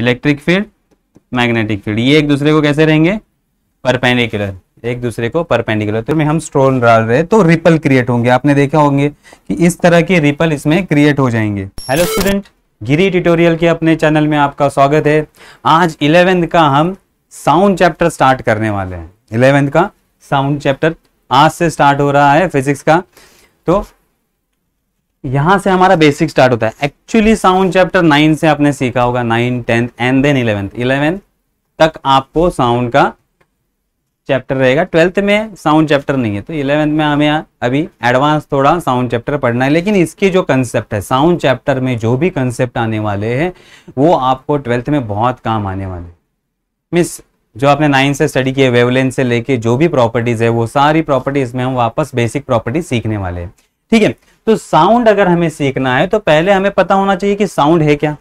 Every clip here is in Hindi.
इलेक्ट्रिक फील्ड मैग्नेटिक फील्ड ये एक दूसरे को कैसे रहेंगे परपेंडिकुलर एक दूसरे को परपेंडिकुलर तो में हम स्टोन डाल रहे हैं तो रिपल क्रिएट होंगे आपने देखा होंगे कि इस तरह के रिपल इसमें क्रिएट हो जाएंगे हेलो स्टूडेंट गिरी ट्यूटोरियल के अपने चैनल में आपका स्वागत है आज इलेवेंथ का हम साउंड चैप्टर स्टार्ट करने वाले हैं इलेवेंथ का साउंड चैप्टर आज से स्टार्ट हो रहा है फिजिक्स का तो यहां से हमारा बेसिक स्टार्ट होता है एक्चुअली साउंड चैप्टर नाइन से आपने सीखा होगा nine tenth and then eleventh eleventh तक आपको साउंड का चैप्टर रहेगा ट्वेल्थ में साउंड चैप्टर नहीं है तो इलेवेंथ में हमें अभी एडवांस थोड़ा साउंड चैप्टर पढ़ना है लेकिन इसके जो कंसेप्ट है साउंड चैप्टर में जो भी कंसेप्ट आने वाले हैं वो आपको ट्वेल्थ में बहुत काम आने वाले मिस जो आपने नाइन से स्टडी किए वेवलेंथ से लेके जो भी प्रॉपर्टीज़ है वो सारी प्रॉपर्टीज़ में हम वापस बेसिक प्रॉपर्टी सीखने वाले हैं ठीक है तो साउंड अगर हमें सीखना है तो पहले हमें पता होना चाहिए कि साउंड है क्या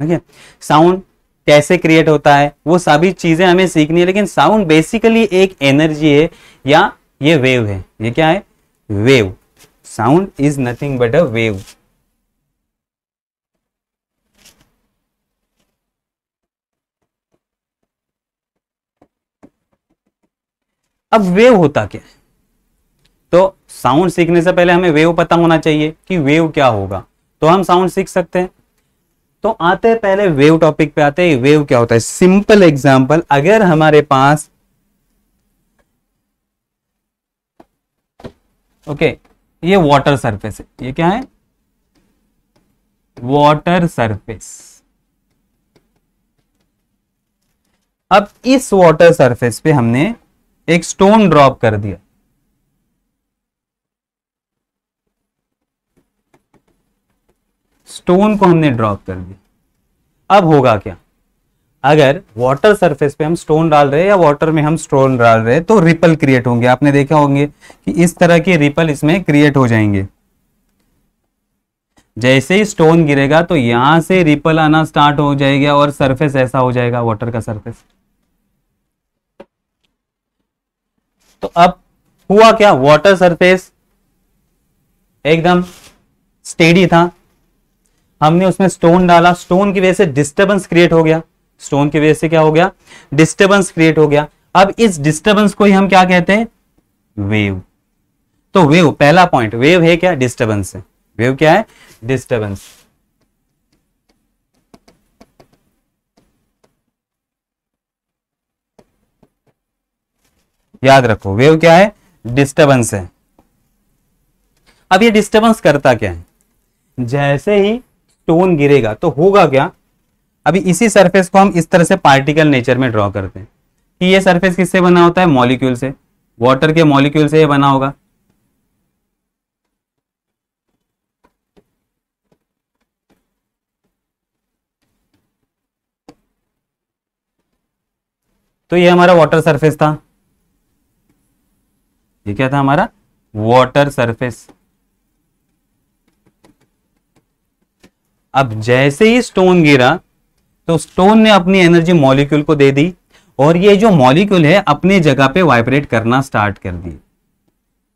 ठीक है साउंड कैसे क्रिएट होता है वो सभी चीजें हमें सीखनी है लेकिन साउंड बेसिकली एक एनर्जी है या ये वेव है ये क्या है wave sound is nothing but a wave अब वेव होता क्या है तो साउंड सीखने से पहले हमें वेव पता होना चाहिए कि वेव क्या होगा तो हम साउंड सीख सकते हैं तो आते पहले वेव टॉपिक पे आते हैं वेव क्या होता है सिंपल एग्जाम्पल अगर हमारे पास ओके okay, ये वाटर सरफेस है ये क्या है वाटर सरफेस अब इस वाटर सरफेस पे हमने एक स्टोन ड्रॉप कर दिया स्टोन को हमने ड्रॉप कर दिया अब होगा क्या अगर वाटर सरफेस पे हम स्टोन डाल रहे हैं या वाटर में हम स्टोन डाल रहे हैं तो रिपल क्रिएट होंगे आपने देखा होंगे कि इस तरह के रिपल इसमें क्रिएट हो जाएंगे जैसे ही स्टोन गिरेगा तो यहां से रिपल आना स्टार्ट हो जाएगा और सरफेस ऐसा हो जाएगा वाटर का सरफेस तो अब हुआ क्या वाटर सरफेस एकदम स्टेडी था हमने उसमें स्टोन डाला स्टोन की वजह से डिस्टर्बेंस क्रिएट हो गया स्टोन की वजह से क्या हो गया डिस्टर्बेंस क्रिएट हो गया अब इस डिस्टर्बेंस को ही हम क्या कहते हैं वेव तो वेव पहला पॉइंट वेव है क्या डिस्टर्बेंस है वेव क्या है डिस्टर्बेंस याद रखो वेव क्या है डिस्टर्बेंस है अब ये डिस्टर्बेंस करता क्या है जैसे ही स्टोन गिरेगा तो होगा क्या अभी इसी सरफेस को हम इस तरह से पार्टिकल नेचर में ड्रॉ करते हैं कि ये सरफेस किससे बना होता है मॉलिक्यूल से वाटर के मॉलिक्यूल से ये बना होगा तो ये हमारा वाटर सरफेस था ये क्या था हमारा वाटर सरफेस अब जैसे ही स्टोन गिरा तो स्टोन ने अपनी एनर्जी मॉलिक्यूल को दे दी और ये जो मॉलिक्यूल है अपने जगह पे वाइब्रेट करना स्टार्ट कर दिए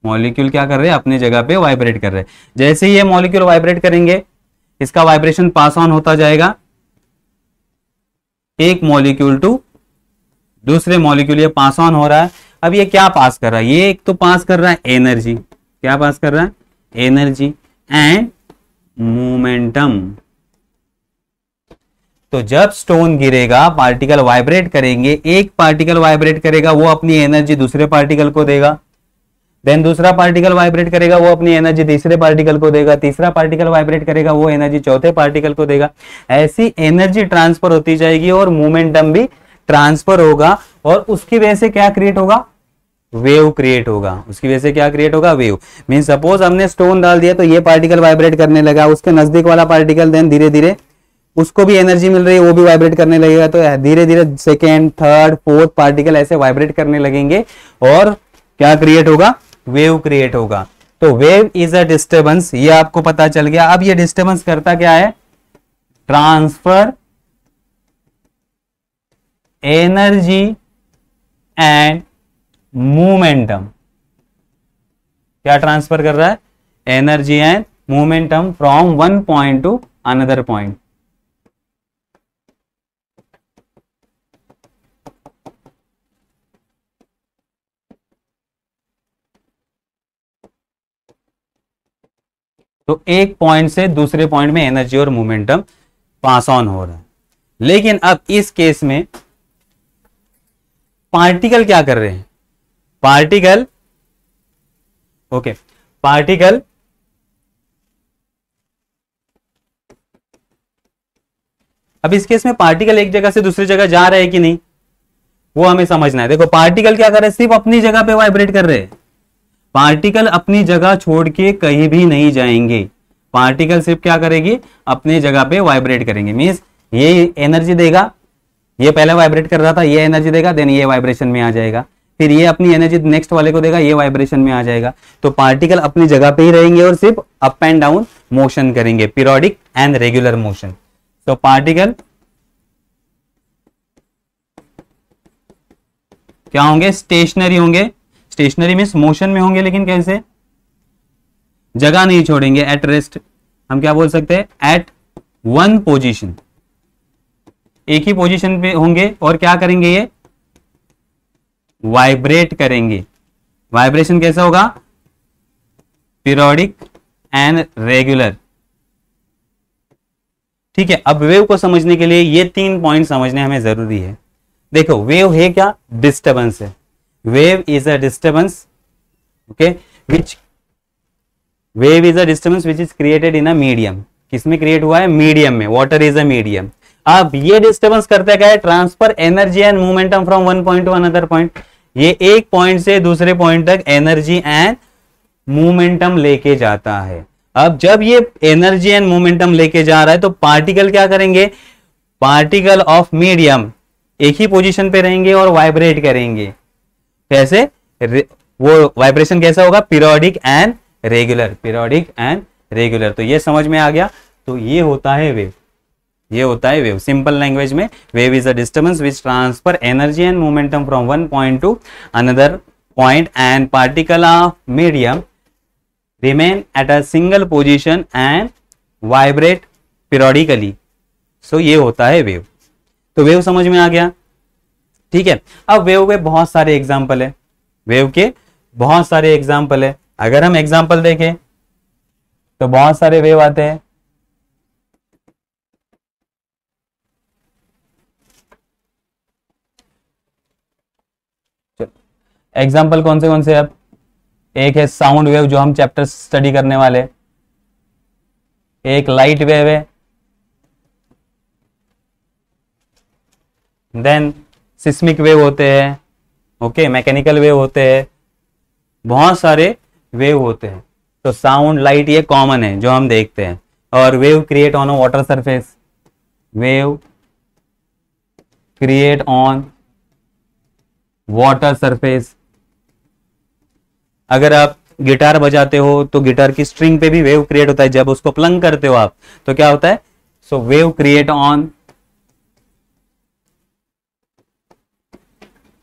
मॉलिक्यूल क्या कर रहे हैं अपने जगह पे वाइब्रेट कर रहे हैं जैसे ही ये मॉलिक्यूल वाइब्रेट करेंगे इसका वाइब्रेशन पास ऑन होता जाएगा एक मॉलिक्यूल टू दूसरे मॉलिक्यूल ये पास ऑन हो रहा है अब ये क्या पास कर रहा है ये एक तो पास कर रहा है एनर्जी क्या पास कर रहा है एनर्जी एंड मोमेंटम तो जब स्टोन गिरेगा पार्टिकल वाइब्रेट करेंगे एक पार्टिकल वाइब्रेट करेगा वो अपनी एनर्जी दूसरे पार्टिकल को देगा देन दूसरा पार्टिकल वाइब्रेट करेगा वो अपनी एनर्जी तीसरे पार्टिकल को देगा तीसरा पार्टिकल वाइब्रेट करेगा वो एनर्जी चौथे पार्टिकल को देगा ऐसी एनर्जी ट्रांसफर होती जाएगी और मोमेंटम भी ट्रांसफर होगा और उसकी वजह से क्या क्रिएट होगा वेव क्रिएट होगा उसकी वजह से क्या क्रिएट होगा वेव मीन सपोज हमने स्टोन डाल दिया तो ये पार्टिकल वाइब्रेट करने लगा उसके नजदीक वाला पार्टिकल देन धीरे धीरे उसको भी एनर्जी मिल रही है वो भी वाइब्रेट करने लगेगा तो धीरे धीरे सेकेंड थर्ड फोर्थ पार्टिकल ऐसे वाइब्रेट करने लगेंगे और क्या क्रिएट होगा वेव क्रिएट होगा तो वेव इज अ डिस्टर्बेंस ये आपको पता चल गया अब ये डिस्टर्बेंस करता क्या है ट्रांसफर एनर्जी एंड मोमेंटम क्या ट्रांसफर कर रहा है energy and momentum from one point to another point तो एक पॉइंट से दूसरे पॉइंट में एनर्जी और मोमेंटम पास ऑन हो रहा है लेकिन अब इस केस में पार्टिकल क्या कर रहे हैं पार्टिकल ओके पार्टिकल अब इस केस में पार्टिकल एक जगह से दूसरी जगह जा रहे हैं कि नहीं वो हमें समझना है देखो पार्टिकल क्या कर रहे हैं सिर्फ अपनी जगह पे वाइब्रेट कर रहे हैं पार्टिकल अपनी जगह छोड़ के कहीं भी नहीं जाएंगे पार्टिकल सिर्फ क्या करेगी अपनी जगह पे वाइब्रेट करेंगे मीन्स ये एनर्जी देगा ये पहले वाइब्रेट कर रहा था ये एनर्जी देगा देन ये वाइब्रेशन में आ जाएगा फिर ये अपनी एनर्जी नेक्स्ट वाले को देगा ये वाइब्रेशन में आ जाएगा तो पार्टिकल अपनी जगह पे ही रहेंगे और सिर्फ अप एंड डाउन मोशन करेंगे पीरियोडिक एंड रेगुलर मोशन तो पार्टिकल क्या होंगे स्टेशनरी होंगे स्टेशनरी मीन्स मोशन में होंगे लेकिन कैसे जगह नहीं छोड़ेंगे एट रेस्ट हम क्या बोल सकते हैं एट वन पोजिशन एक ही पोजिशन पे होंगे और क्या करेंगे ये वाइब्रेट करेंगे वाइब्रेशन कैसा होगा पीरियोडिक एंड रेगुलर ठीक है अब वेव को समझने के लिए ये तीन पॉइंट समझने हमें जरूरी है देखो वेव है क्या डिस्टर्बेंस है wave is a disturbance okay which wave is a disturbance which is created in a medium किसमें क्रिएट हुआ है मीडियम में वाटर इज अ मीडियम अब ये डिस्टर्बेंस करता क्या है transfer energy and momentum from one point to another point ये एक पॉइंट से दूसरे पॉइंट तक एनर्जी एंड मोमेंटम लेके जाता है अब जब ये एनर्जी एंड मोमेंटम लेके जा रहा है तो पार्टिकल क्या करेंगे पार्टिकल ऑफ मीडियम एक ही पोजीशन पे रहेंगे और वाइब्रेट करेंगे कैसे वो वाइब्रेशन कैसा होगा periodic and regular periodic and regular तो ये समझ में आ गया तो ये होता है वेव ये होता है वेव सिंपल लैंग्वेज में wave is a disturbance which transfer energy and momentum from one point to another point and particle of medium remain at a single position and vibrate periodically so ये होता है वेव तो वेव समझ में आ गया ठीक है अब वेव के बहुत सारे एग्जाम्पल है वेव के बहुत सारे एग्जाम्पल है अगर हम एग्जाम्पल देखें तो बहुत सारे वेव आते हैं एग्जाम्पल कौन से कौन से अब एक है साउंड वेव जो हम चैप्टर स्टडी करने वाले एक लाइट वेव है देन सिस्मिक वेव होते हैं ओके मैकेनिकल वेव होते हैं बहुत सारे वेव होते हैं तो साउंड लाइट ये कॉमन है जो हम देखते हैं और wave create on a water surface wave create on water surface अगर आप गिटार बजाते हो तो गिटार की स्ट्रिंग पे भी वेव क्रिएट होता है जब उसको प्लंग करते हो आप तो क्या होता है so wave create on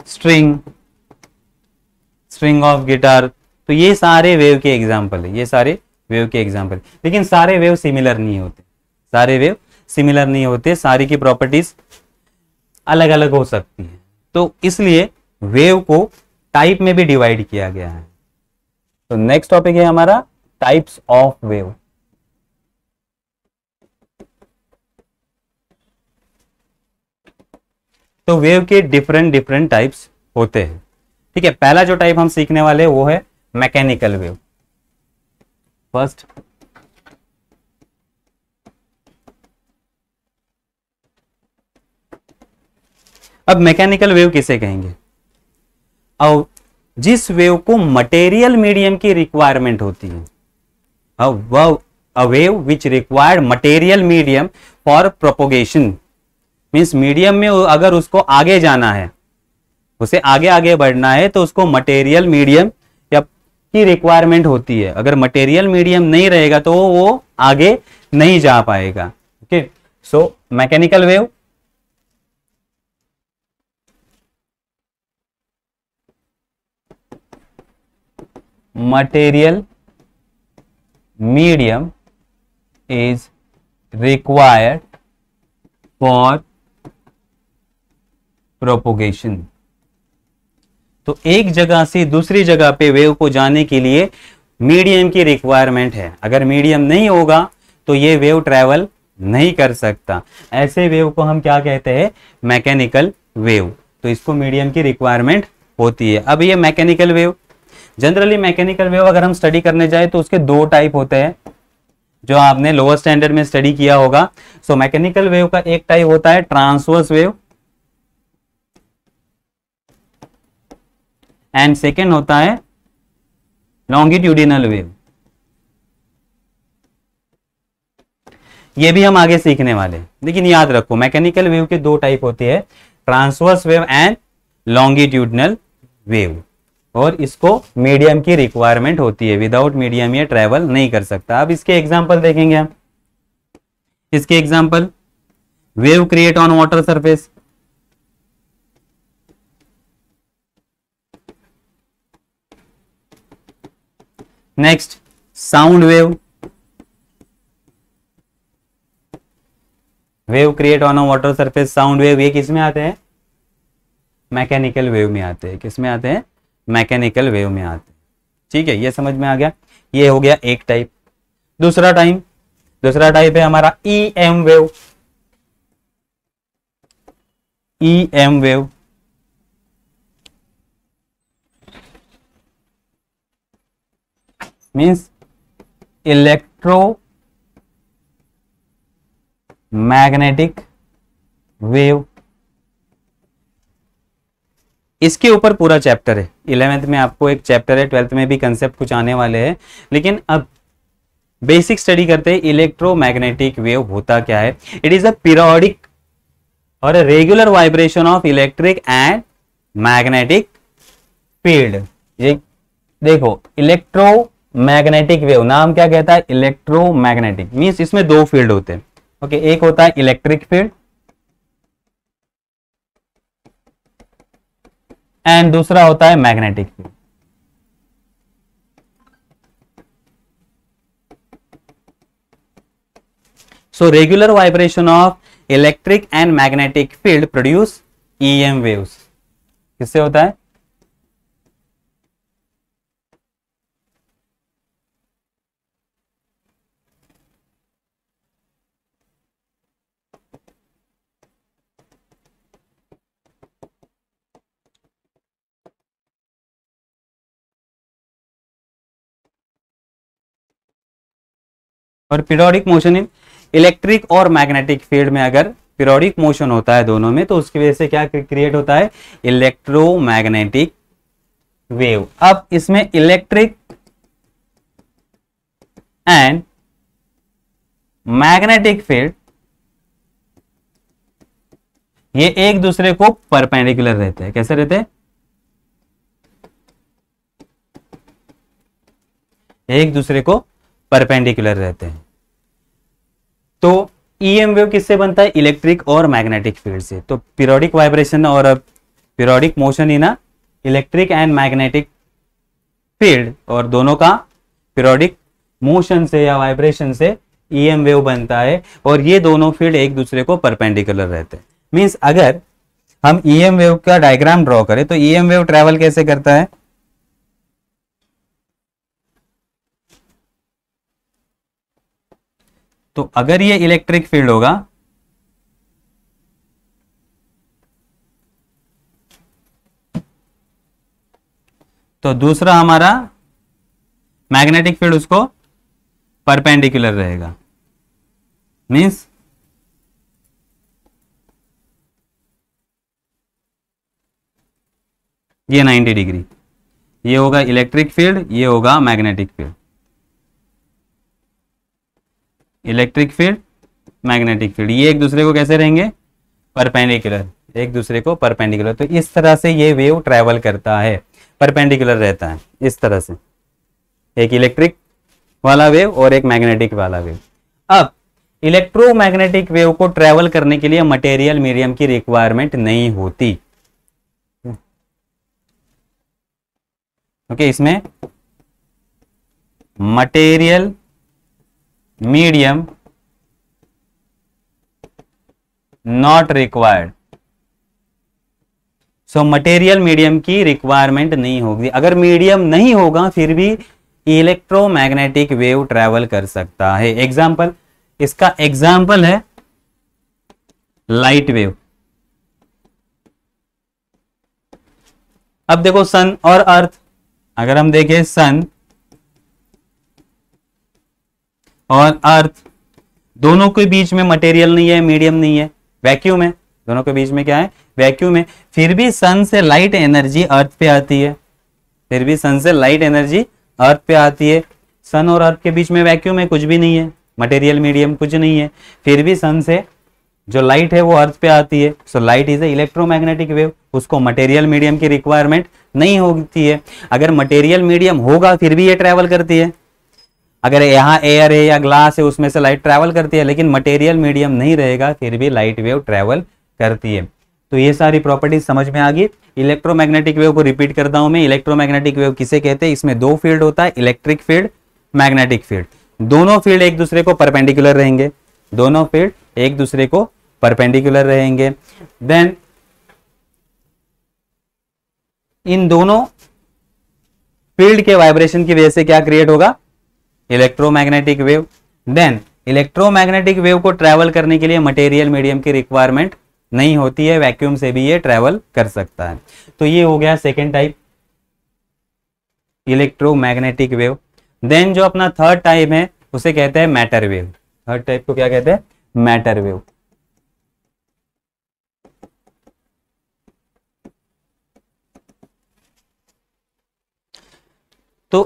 string string of guitar तो ये सारे वेव के एग्जाम्पल है ये सारे वेव के एग्जाम्पल लेकिन सारे वेव सिमिलर नहीं होते सारे वेव सिमिलर नहीं होते सारी की प्रॉपर्टीज अलग अलग हो सकती है तो इसलिए वेव को टाइप में भी डिवाइड किया गया है तो नेक्स्ट टॉपिक है हमारा टाइप्स ऑफ वेव तो वेव के डिफरेंट डिफरेंट टाइप्स होते हैं ठीक है पहला जो टाइप हम सीखने वाले वो है मैकेनिकल वेव फर्स्ट अब मैकेनिकल वेव किसे कहेंगे और जिस वेव को मटेरियल मीडियम की रिक्वायरमेंट होती है a wave which required material medium for propagation means medium में अगर उसको आगे जाना है उसे आगे आगे बढ़ना है तो उसको मटेरियल मीडियम या की रिक्वायरमेंट होती है अगर मटेरियल मीडियम नहीं रहेगा तो वो आगे नहीं जा पाएगा okay so mechanical wave material medium is required for propagation तो एक जगह से दूसरी जगह पे वेव को जाने के लिए मीडियम की रिक्वायरमेंट है अगर मीडियम नहीं होगा तो ये वेव ट्रेवल नहीं कर सकता ऐसे वेव को हम क्या कहते हैं मैकेनिकल वेव तो इसको मीडियम की रिक्वायरमेंट होती है अब ये mechanical wave generally mechanical wave अगर हम स्टडी करने जाए तो उसके दो टाइप होते हैं जो आपने लोअर स्टैंडर्ड में स्टडी किया होगा सो मैकेनिकल वेव का एक टाइप होता है ट्रांसवर्स वेव एंड सेकेंड होता है लॉन्गिट्यूडिनल वेव ये भी हम आगे सीखने वाले लेकिन याद रखो मैकेनिकल वेव के दो टाइप होते हैं transverse wave and longitudinal wave और इसको मीडियम की रिक्वायरमेंट होती है विदाउट मीडियम ये ट्रेवल नहीं कर सकता अब इसके एग्जाम्पल देखेंगे हम इसके example wave create on water surface next sound wave wave create on a water surface sound wave ये किसमें आते हैं मैकेनिकल वेव में आते हैं किसमें आते हैं मैकेनिकल वेव में आते हैं ठीक है ये समझ में आ गया ये हो गया एक टाइप दूसरा टाइम दूसरा टाइप है हमारा E M wave E M wave electro magnetic wave इसके ऊपर पूरा चैप्टर है इलेवेंथ में आपको एक चैप्टर है ट्वेल्थ में भी कंसेप्ट कुछ आने वाले हैं लेकिन अब बेसिक स्टडी करते हैं इलेक्ट्रोमैग्नेटिक वेव होता क्या है इट इज अ पीरियोडिक और a regular vibration of electric and magnetic field ये देखो इलेक्ट्रो मैग्नेटिक वेव नाम क्या कहता है इलेक्ट्रोमैग्नेटिक मीन्स इसमें दो फील्ड होते हैं ओके एक होता है इलेक्ट्रिक फील्ड एंड दूसरा होता है magnetic field so regular vibration of electric and magnetic field produce EM waves किससे होता है और पीरियोडिक मोशन इन इलेक्ट्रिक और मैग्नेटिक फील्ड में अगर पीरियोडिक मोशन होता है दोनों में तो उसकी वजह से क्या क्रिएट होता है इलेक्ट्रोमैग्नेटिक वेव अब इसमें इलेक्ट्रिक एंड मैग्नेटिक फील्ड ये एक दूसरे को परपेंडिकुलर रहते हैं कैसे रहते हैं एक दूसरे को परपेंडिकुलर रहते हैं तो ई एम वेव किससे बनता है इलेक्ट्रिक और मैग्नेटिक फील्ड से तो पीरियोडिक वाइब्रेशन और periodic motion in electric and magnetic field और दोनों का पीरियोडिक मोशन से या वाइब्रेशन से ई एम वेव बनता है और ये दोनों फील्ड एक दूसरे को परपेंडिकुलर रहते हैं मीन्स अगर हम ई एम वेव का डायग्राम ड्रॉ करें तो ई एम वेव ट्रेवल कैसे करता है तो अगर ये इलेक्ट्रिक फील्ड होगा तो दूसरा हमारा मैग्नेटिक फील्ड उसको परपेंडिकुलर रहेगा मीन्स ये 90 डिग्री ये होगा इलेक्ट्रिक फील्ड ये होगा magnetic field electric field magnetic field ये एक दूसरे को कैसे रहेंगे परपेंडिकुलर एक दूसरे को परपेंडिकुलर तो इस तरह से ये वेव ट्रैवल करता है परपेंडिकुलर रहता है इस तरह से एक इलेक्ट्रिक वाला वेव और एक मैग्नेटिक वाला वेव अब इलेक्ट्रोमैग्नेटिक वेव को ट्रैवल करने के लिए मटेरियल मीडियम की रिक्वायरमेंट नहीं होती ओके okay, इसमें material medium not required so material medium की रिक्वायरमेंट नहीं होगी अगर मीडियम नहीं होगा फिर भी इलेक्ट्रोमैग्नेटिक वेव ट्रेवल कर सकता है एग्जाम्पल इसका एग्जाम्पल है लाइट वेव अब देखो सन और अर्थ अगर हम देखें सन और अर्थ दोनों के बीच में मटेरियल नहीं है मीडियम नहीं है वैक्यूम है दोनों के बीच में क्या है वैक्यूम है फिर भी सन से लाइट एनर्जी अर्थ पे आती है फिर भी सन से लाइट एनर्जी अर्थ पे आती है सन और अर्थ के बीच में वैक्यूम है कुछ भी नहीं है मटेरियल मीडियम कुछ नहीं है फिर भी सन से जो लाइट है वो अर्थ पे आती है so light is a electromagnetic wave उसको मटेरियल मीडियम की रिक्वायरमेंट नहीं होती है अगर मटेरियल मीडियम होगा फिर भी ये ट्रेवल करती है अगर यहाँ एयर है या ग्लास है उसमें से लाइट ट्रैवल करती है लेकिन मटेरियल मीडियम नहीं रहेगा फिर भी लाइट वेव ट्रैवल करती है तो ये सारी प्रॉपर्टीज समझ में आ गई इलेक्ट्रोमैग्नेटिक वेव को रिपीट करता हूँ मैं इलेक्ट्रोमैग्नेटिक वेव किसे कहते हैं इसमें दो फील्ड होता है इलेक्ट्रिक फील्ड मैग्नेटिक फील्ड दोनों फील्ड एक दूसरे को परपेंडिकुलर रहेंगे दोनों फील्ड एक दूसरे को परपेंडिकुलर रहेंगे देन इन दोनों फील्ड के वाइब्रेशन की वजह से क्या क्रिएट होगा electromagnetic wave then electromagnetic wave को ट्रैवल करने के लिए मटेरियल मीडियम की रिक्वायरमेंट नहीं होती है वैक्यूम से भी ये ट्रैवल कर सकता है तो ये हो गया second type electromagnetic wave then जो अपना थर्ड टाइप है उसे कहते हैं मैटर वेव थर्ड टाइप को क्या कहते हैं मैटर वेव तो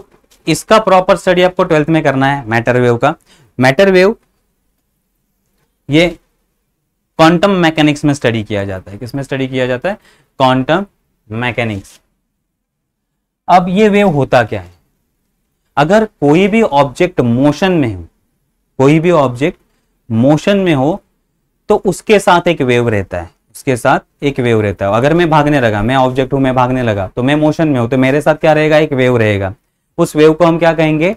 इसका प्रॉपर स्टडी आपको ट्वेल्थ में करना है मैटर वेव का मैटर वेव ये क्वांटम मैकेनिक्स में स्टडी किया जाता है किसमें स्टडी किया जाता है क्वांटम मैकेनिक्स अब ये वेव होता क्या है अगर कोई भी ऑब्जेक्ट मोशन में हो कोई भी ऑब्जेक्ट मोशन में हो तो उसके साथ एक वेव रहता है उसके साथ एक वेव रहता है अगर मैं भागने लगा मैं ऑब्जेक्ट हूं मैं भागने लगा तो मैं मोशन में हूं तो मेरे साथ क्या रहेगा एक वेव रहेगा उस वेव को हम क्या कहेंगे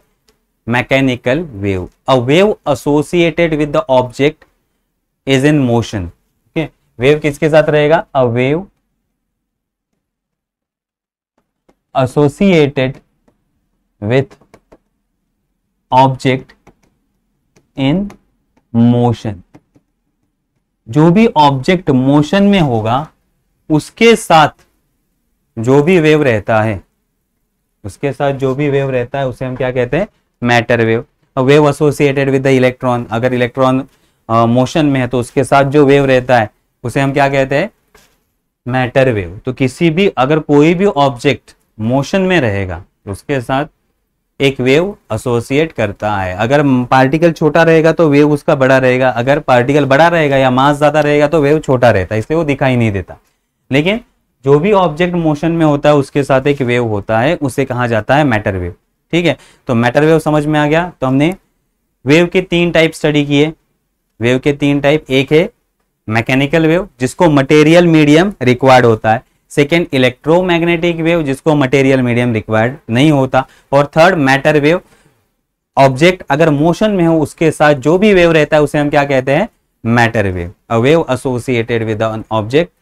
mechanical wave a wave associated with the object is in motion okay wave किसके साथ रहेगा a wave associated with object in motion जो भी ऑब्जेक्ट मोशन में होगा उसके साथ जो भी वेव रहता है उसके साथ जो भी वेव रहता है उसे हम क्या कहते हैं matter wave wave associated with the electron अगर इलेक्ट्रॉन मोशन में है तो उसके साथ जो वेव रहता है उसे हम क्या कहते हैं मैटर वेव तो किसी भी अगर कोई भी ऑब्जेक्ट मोशन में रहेगा तो उसके साथ एक वेव एसोसिएट करता है अगर पार्टिकल छोटा रहेगा तो वेव उसका बड़ा रहेगा अगर पार्टिकल बड़ा रहेगा या मास ज्यादा रहेगा तो वेव छोटा रहता है इसलिए वो दिखाई नहीं देता लेकिन जो भी ऑब्जेक्ट मोशन में होता है उसके साथ एक वेव होता है उसे कहा जाता है मैटर वेव ठीक है तो मैटर वेव समझ में आ गया तो हमने वेव के तीन टाइप स्टडी किए वेव के तीन टाइप एक है मैकेनिकल वेव जिसको मटेरियल मीडियम रिक्वायर्ड होता है सेकेंड इलेक्ट्रोमैग्नेटिक वेव जिसको मटेरियल मीडियम रिक्वायर्ड नहीं होता और थर्ड मैटर वेव ऑब्जेक्ट अगर मोशन में हो उसके साथ जो भी वेव रहता है उसे हम क्या कहते हैं matter wave a wave associated with object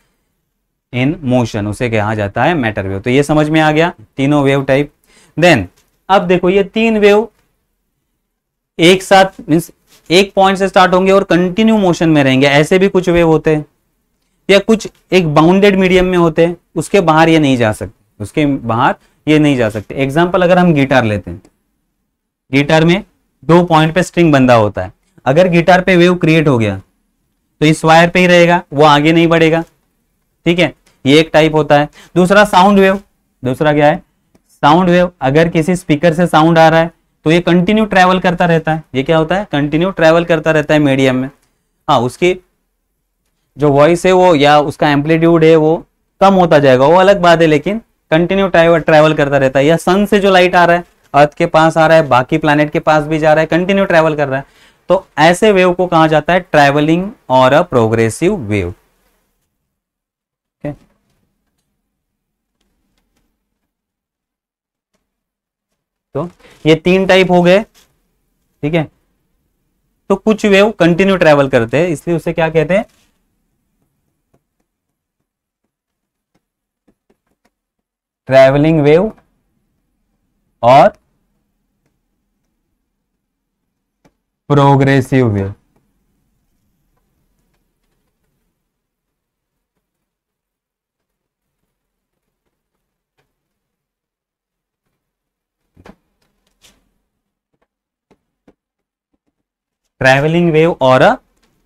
in motion उसे कहा जाता है मैटर वेव तो ये समझ में आ गया तीनों वेव टाइप देन अब देखो ये तीन वेव एक साथ मीन्स एक पॉइंट से स्टार्ट होंगे और कंटिन्यू मोशन में रहेंगे ऐसे भी कुछ वेव होते हैं या कुछ एक बाउंडेड मीडियम में होते हैं उसके बाहर ये नहीं जा सकते उसके बाहर ये नहीं जा सकते एग्जाम्पल अगर हम गिटार लेते हैं गिटार में दो पॉइंट पे स्ट्रिंग बंधा होता है अगर गिटार पे वेव क्रिएट हो गया तो इस वायर पे ही रहेगा वो आगे नहीं बढ़ेगा ठीक है ये एक टाइप होता है दूसरा साउंड वेव दूसरा क्या है साउंड वेव अगर किसी स्पीकर से साउंड आ रहा है तो ये कंटिन्यू ट्रेवल करता रहता है ये क्या होता है कंटिन्यू ट्रेवल करता रहता है मीडियम में हाँ उसकी जो वॉइस है वो या उसका एम्पलीट्यूड है वो कम होता जाएगा वो अलग बात है लेकिन कंटिन्यू ट्रैवल करता रहता है या सन से जो लाइट आ रहा है अर्थ के पास आ रहा है बाकी प्लानट के पास भी जा रहा है कंटिन्यू ट्रैवल कर रहा है तो ऐसे वेव को कहा जाता है ट्रैवलिंग और अ प्रोग्रेसिव वेव तो ये तीन टाइप हो गए ठीक है तो कुछ वेव कंटिन्यू ट्रेवल करते हैं इसलिए उसे क्या कहते हैं ट्रैवलिंग वेव और प्रोग्रेसिव वेव ट्रैवलिंग वेव और अ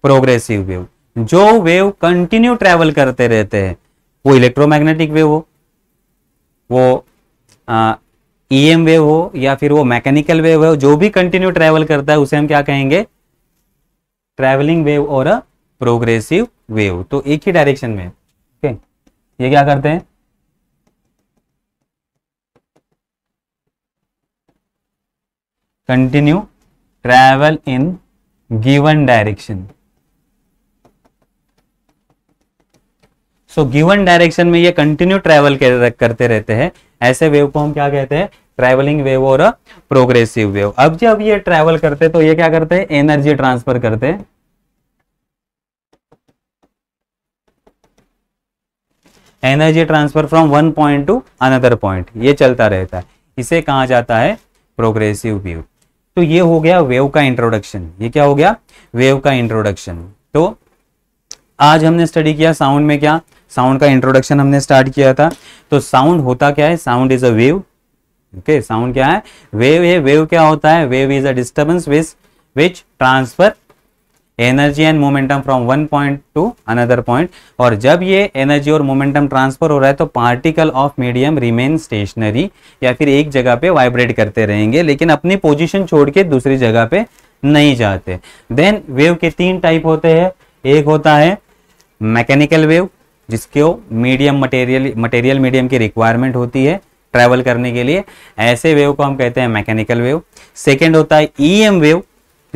प्रोग्रेसिव वेव जो वेव कंटिन्यू ट्रैवल करते रहते हैं वो इलेक्ट्रोमैग्नेटिक वेव हो वो ई एम वेव हो या फिर वो मैकेनिकल वेव हो जो भी कंटिन्यू ट्रैवल करता है उसे हम क्या कहेंगे ट्रैवलिंग वेव और अ प्रोग्रेसिव वेव तो एक ही डायरेक्शन में ओके okay. ये क्या करते हैं continue travel in given direction. So given direction में ये कंटिन्यू ट्रेवल करते रहते हैं ऐसे वेव को हम क्या कहते हैं ट्रैवलिंग वेव और प्रोग्रेसिव वेव अब जब ये ट्रैवल करते तो ये क्या करते हैं एनर्जी ट्रांसफर करते हैं energy transfer from one point to another point ये चलता रहता है इसे कहा जाता है प्रोग्रेसिव व्यू तो ये हो गया वेव का इंट्रोडक्शन ये क्या हो गया वेव का इंट्रोडक्शन तो आज हमने स्टडी किया साउंड में क्या साउंड का इंट्रोडक्शन हमने स्टार्ट किया था तो साउंड होता क्या है sound is a wave okay sound क्या है वेव है वेव क्या होता है wave is a disturbance which which transfer energy and momentum from one point to another point और जब ये एनर्जी और मोमेंटम ट्रांसफर हो रहा है तो particle of medium remain stationary या फिर एक जगह पे वाइब्रेट करते रहेंगे लेकिन अपनी पोजिशन छोड़ के दूसरी जगह पे नहीं जाते देन वेव के तीन टाइप होते हैं एक होता है मैकेनिकल वेव जिसको मीडियम मटेरियल मटेरियल मीडियम की रिक्वायरमेंट होती है ट्रैवल करने के लिए ऐसे वेव को हम कहते हैं मैकेनिकल वेव सेकेंड होता है ई e वेव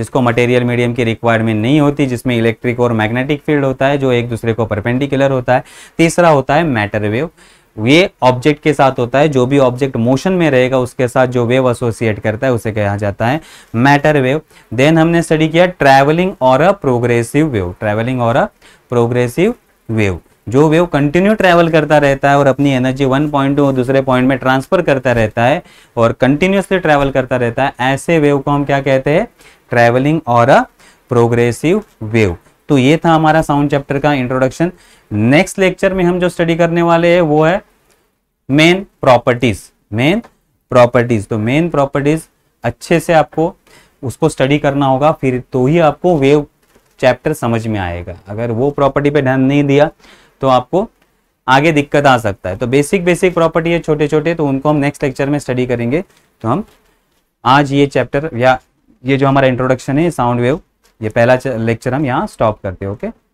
जिसको मटेरियल मीडियम की रिक्वायरमेंट नहीं होती जिसमें इलेक्ट्रिक और मैग्नेटिक फील्ड होता है जो एक दूसरे को परपेंडिकुलर होता है तीसरा होता है मैटर वेव ये ऑब्जेक्ट के साथ होता है जो भी ऑब्जेक्ट मोशन में रहेगा उसके साथ जो वेव एसोसिएट करता है उसे कहा जाता है मैटर वेव देन हमने स्टडी किया ट्रैवलिंग और अ प्रोग्रेसिव वेव ट्रैवलिंग और अ प्रोग्रेसिव वेव जो वेव कंटिन्यू ट्रेवल करता रहता है और अपनी एनर्जी वन पॉइंट टू दूसरे पॉइंट में ट्रांसफर करता रहता है और कंटिन्यूसली ट्रेवल करता रहता है ऐसे वेव को हम क्या कहते हैं ट्रेवलिंग और अ प्रोग्रेसिव वेव तो ये था हमारा साउंड चैप्टर का इंट्रोडक्शन नेक्स्ट लेक्चर में हम जो स्टडी करने वाले हैं वो है मेन प्रॉपर्टीज मेन प्रॉपर्टीज तो मेन प्रॉपर्टीज अच्छे से आपको उसको स्टडी करना होगा फिर तो ही आपको वेव चैप्टर समझ में आएगा अगर वो प्रॉपर्टी पे ध्यान नहीं दिया तो आपको आगे दिक्कत आ सकता है तो बेसिक बेसिक प्रॉपर्टी है छोटे छोटे तो उनको हम नेक्स्ट लेक्चर में स्टडी करेंगे तो हम आज ये चैप्टर या ये जो हमारा इंट्रोडक्शन है साउंड वेव ये पहला लेक्चर हम यहाँ स्टॉप करते हैं ओके